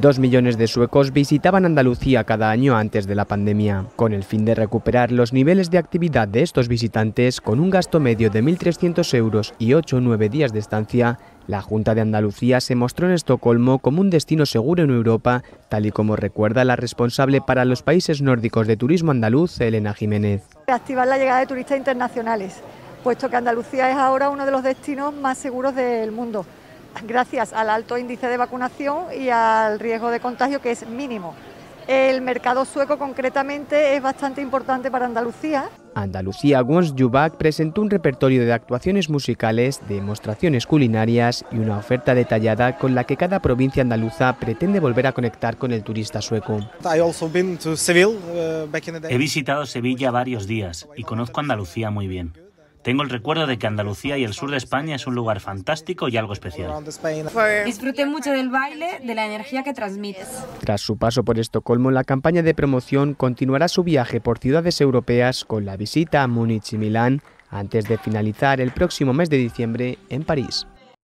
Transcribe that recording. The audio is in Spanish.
Dos millones de suecos visitaban Andalucía cada año antes de la pandemia, con el fin de recuperar los niveles de actividad de estos visitantes con un gasto medio de 1.300 euros y 8 o 9 días de estancia. La Junta de Andalucía se mostró en Estocolmo como un destino seguro en Europa, tal y como recuerda la responsable para los países nórdicos de turismo andaluz, Elena Jiménez. Activar la llegada de turistas internacionales, puesto que Andalucía es ahora uno de los destinos más seguros del mundo gracias al alto índice de vacunación y al riesgo de contagio que es mínimo. El mercado sueco concretamente es bastante importante para Andalucía. Andalucía Wons presentó un repertorio de actuaciones musicales, demostraciones culinarias y una oferta detallada con la que cada provincia andaluza pretende volver a conectar con el turista sueco. Uh, He visitado Sevilla varios días y conozco Andalucía muy bien. Tengo el recuerdo de que Andalucía y el sur de España es un lugar fantástico y algo especial. Disfruté mucho del baile, de la energía que transmites. Tras su paso por Estocolmo, la campaña de promoción continuará su viaje por ciudades europeas con la visita a Múnich y Milán antes de finalizar el próximo mes de diciembre en París.